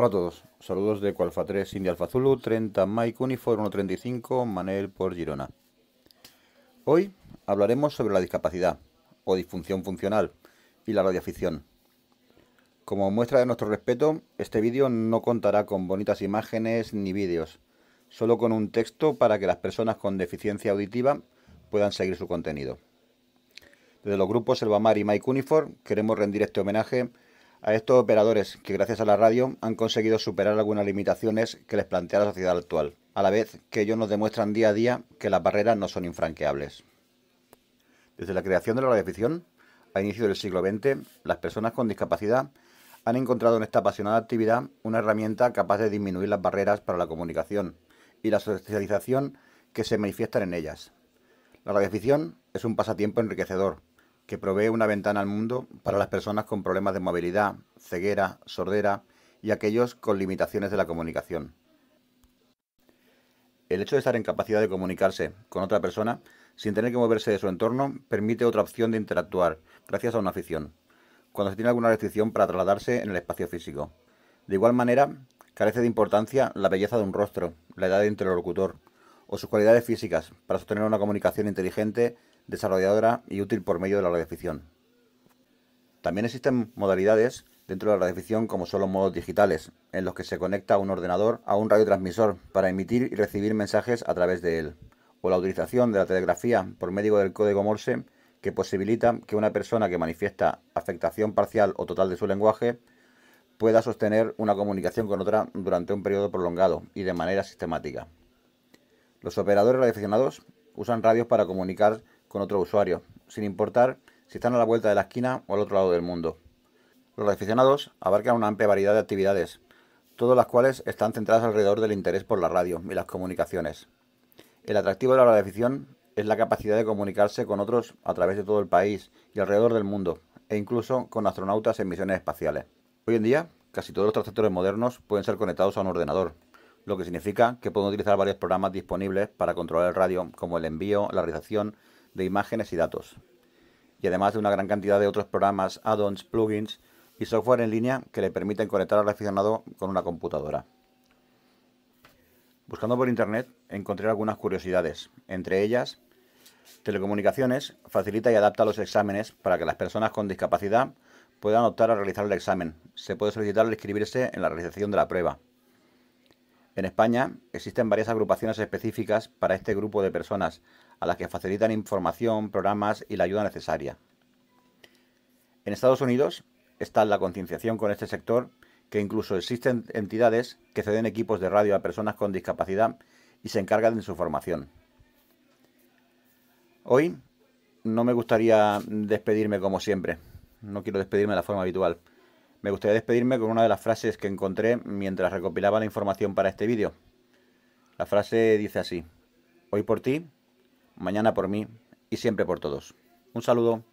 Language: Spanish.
Hola a todos, saludos de coalfa 3 India Alfazulu 30 Mike Uniform 135 Manel por Girona. Hoy hablaremos sobre la discapacidad o disfunción funcional y la radioafición. Como muestra de nuestro respeto, este vídeo no contará con bonitas imágenes ni vídeos, solo con un texto para que las personas con deficiencia auditiva puedan seguir su contenido. Desde los grupos Elvamar y Mike Uniform queremos rendir este homenaje a estos operadores que gracias a la radio han conseguido superar algunas limitaciones que les plantea la sociedad actual, a la vez que ellos nos demuestran día a día que las barreras no son infranqueables. Desde la creación de la radioficción, a inicio del siglo XX, las personas con discapacidad han encontrado en esta apasionada actividad una herramienta capaz de disminuir las barreras para la comunicación y la socialización que se manifiestan en ellas. La radioficción es un pasatiempo enriquecedor, que provee una ventana al mundo para las personas con problemas de movilidad, ceguera, sordera y aquellos con limitaciones de la comunicación. El hecho de estar en capacidad de comunicarse con otra persona sin tener que moverse de su entorno permite otra opción de interactuar gracias a una afición, cuando se tiene alguna restricción para trasladarse en el espacio físico. De igual manera, carece de importancia la belleza de un rostro, la edad de interlocutor o sus cualidades físicas para sostener una comunicación inteligente desarrolladora y útil por medio de la radioficción. También existen modalidades dentro de la radioficción como son los modos digitales, en los que se conecta un ordenador a un radiotransmisor para emitir y recibir mensajes a través de él, o la utilización de la telegrafía por medio del código Morse que posibilita que una persona que manifiesta afectación parcial o total de su lenguaje pueda sostener una comunicación con otra durante un periodo prolongado y de manera sistemática. Los operadores radioaficionados usan radios para comunicar con otro usuario, sin importar si están a la vuelta de la esquina o al otro lado del mundo. Los aficionados abarcan una amplia variedad de actividades, todas las cuales están centradas alrededor del interés por la radio y las comunicaciones. El atractivo de la radioafición es la capacidad de comunicarse con otros a través de todo el país y alrededor del mundo, e incluso con astronautas en misiones espaciales. Hoy en día, casi todos los transceptores modernos pueden ser conectados a un ordenador, lo que significa que pueden utilizar varios programas disponibles para controlar el radio, como el envío, la realización, de imágenes y datos. Y además de una gran cantidad de otros programas, add-ons, plugins y software en línea que le permiten conectar al aficionado con una computadora. Buscando por internet encontré algunas curiosidades, entre ellas Telecomunicaciones facilita y adapta los exámenes para que las personas con discapacidad puedan optar a realizar el examen. Se puede solicitar o inscribirse en la realización de la prueba. En España existen varias agrupaciones específicas para este grupo de personas, a las que facilitan información, programas y la ayuda necesaria. En Estados Unidos está la concienciación con este sector, que incluso existen entidades que ceden equipos de radio a personas con discapacidad y se encargan de su formación. Hoy no me gustaría despedirme como siempre, no quiero despedirme de la forma habitual. Me gustaría despedirme con una de las frases que encontré mientras recopilaba la información para este vídeo. La frase dice así, hoy por ti, mañana por mí y siempre por todos. Un saludo.